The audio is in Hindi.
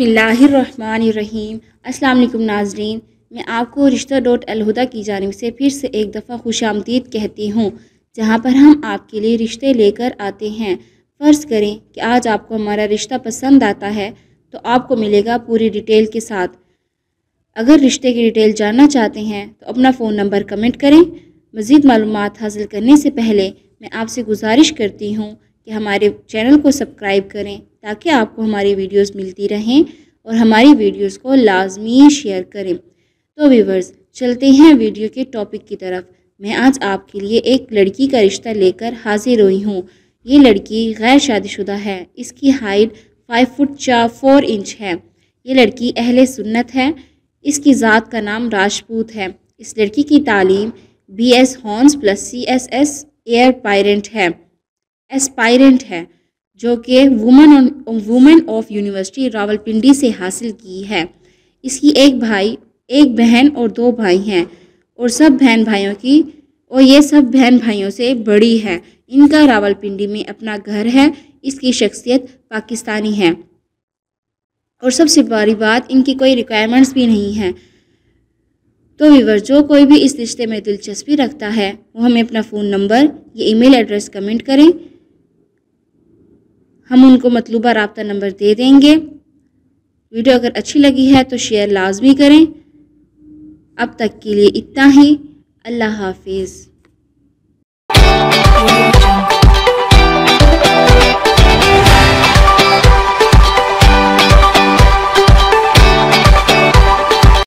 बसमिलीम अल्लाम नाजरीन मैं आपको रिश्ता डॉट अलहुदा की जानब से फिर से एक दफ़ा खुश आमदीद कहती हूँ जहाँ पर हम आपके लिए रिश्ते लेकर आते हैं फ़र्ज़ करें कि आज आपको हमारा रिश्ता पसंद आता है तो आपको मिलेगा पूरी डिटेल के साथ अगर रिश्ते की डिटेल जानना चाहते हैं तो अपना फ़ोन नंबर कमेंट करें मज़ीद मालूम हासिल करने से पहले मैं आपसे गुजारिश करती हूँ कि हमारे चैनल को सब्सक्राइब करें ताकि आपको हमारी वीडियोस मिलती रहें और हमारी वीडियोस को लाजमी शेयर करें तो व्यूवर्स चलते हैं वीडियो के टॉपिक की तरफ मैं आज आपके लिए एक लड़की का रिश्ता लेकर हाजिर हुई हूँ ये लड़की गैर शादीशुदा है इसकी हाइट फाइव फुट चार फोर इंच है ये लड़की अहल सुन्नत है इसकी ज़ात का नाम राजपूत है इस लड़की की तालीम बी एस हॉर्न्स plus C S S aspirant है एस्पायरेंट है जो कि woman women of university Rawalpindi से हासिल की है इसकी एक भाई एक बहन और दो भाई हैं और सब बहन भाइयों की और ये सब बहन भाइयों से बड़ी है इनका रावलपिंडी में अपना घर है इसकी शख्सियत पाकिस्तानी है और सबसे बड़ी बात इनकी कोई रिक्वायरमेंट्स भी नहीं है तो व्यूवर जो कोई भी इस रिश्ते में दिलचस्पी रखता है वो हमें अपना फ़ोन नंबर या ईमेल एड्रेस कमेंट करें हम उनको मतलूबा रबता नंबर दे देंगे वीडियो अगर अच्छी लगी है तो शेयर लाजमी करें अब तक के लिए इतना ही अल्लाह हाफिज़